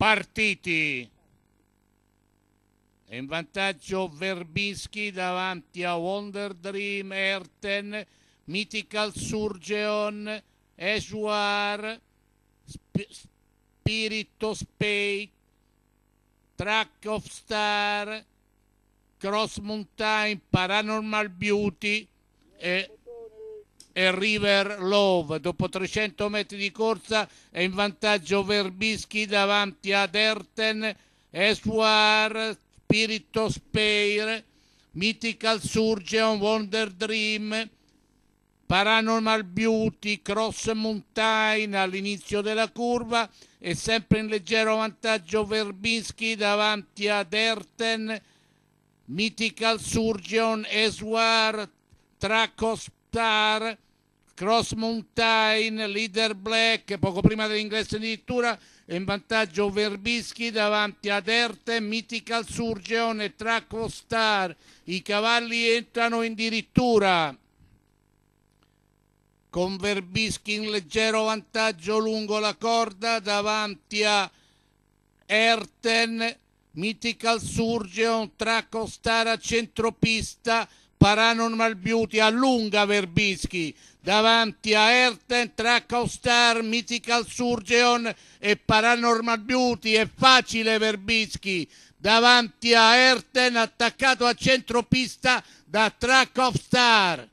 partiti. È in vantaggio Verbischi davanti a Wonder Dream, Erten, Mythical Surgeon, Esuar, Sp of Spade, Track of Star, Cross Mountain, Paranormal Beauty e e River Love. Dopo 300 metri di corsa è in vantaggio Verbischi davanti ad Erten, Eswar, Spirito Speir, Mythical Surgeon, Wonder Dream, Paranormal Beauty, Cross Mountain all'inizio della curva e sempre in leggero vantaggio Verbischi davanti ad Erten, Mythical Surgeon, Eswar, Tracos Star, Cross Mountain, leader black, poco prima dell'ingresso in dirittura in vantaggio Verbischi davanti ad Erte, Mythical Surgeon e Tracco Star. I cavalli entrano in dirittura con Verbischi in leggero vantaggio lungo la corda davanti a Erten, Mythical Surgeon, Tracco Star a centropista, Paranormal Beauty allunga Verbischi davanti a Erten Track of Costar, Mythical Surgeon e Paranormal Beauty. È facile Verbischi davanti a Erten attaccato a centropista da Track of Star.